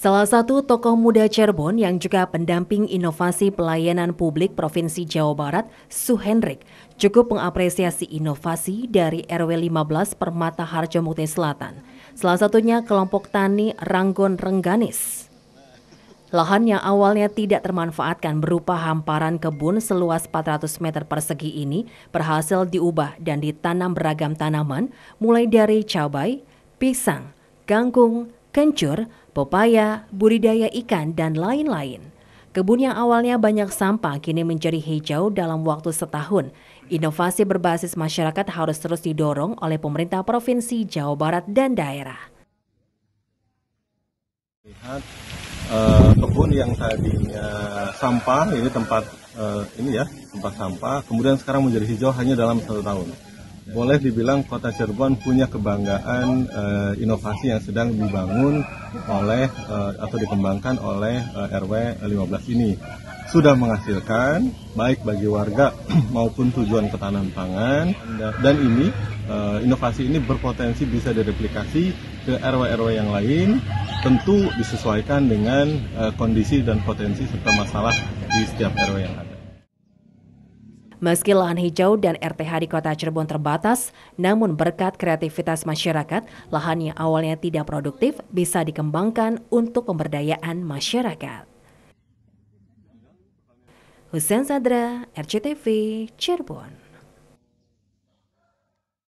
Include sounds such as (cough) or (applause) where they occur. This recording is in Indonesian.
Salah satu tokoh muda Cirebon yang juga pendamping inovasi pelayanan publik Provinsi Jawa Barat, Suhendrik, cukup mengapresiasi inovasi dari RW 15 Permata Harjo Mukti Selatan. Salah satunya kelompok tani Ranggon Rengganis. Lahan yang awalnya tidak termanfaatkan berupa hamparan kebun seluas 400 meter persegi ini berhasil diubah dan ditanam beragam tanaman mulai dari cabai, pisang, kangkung, kencur, pepaya, budidaya ikan, dan lain-lain. Kebun yang awalnya banyak sampah kini menjadi hijau dalam waktu setahun. Inovasi berbasis masyarakat harus terus didorong oleh pemerintah Provinsi Jawa Barat dan daerah. Lihat uh, kebun yang tadinya sampah, ini tempat uh, ini ya tempat sampah, kemudian sekarang menjadi hijau hanya dalam satu tahun boleh dibilang kota Cirebon punya kebanggaan uh, inovasi yang sedang dibangun oleh uh, atau dikembangkan oleh uh, RW 15 ini sudah menghasilkan baik bagi warga (clears throat) maupun tujuan ketahanan pangan dan ini eh, inovasi ini berpotensi bisa direplikasi ke RW-RW yang lain tentu disesuaikan dengan kondisi dan potensi serta masalah di setiap RW yang ada. Meski lahan hijau dan RTH di kota Cirebon terbatas, namun berkat kreativitas masyarakat, lahan yang awalnya tidak produktif bisa dikembangkan untuk pemberdayaan masyarakat. Hussein Sadra, RCTV, Cirebon.